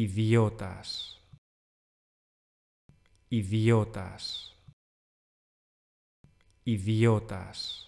ιδιώτας, ιδιώτας, ιδιώτας.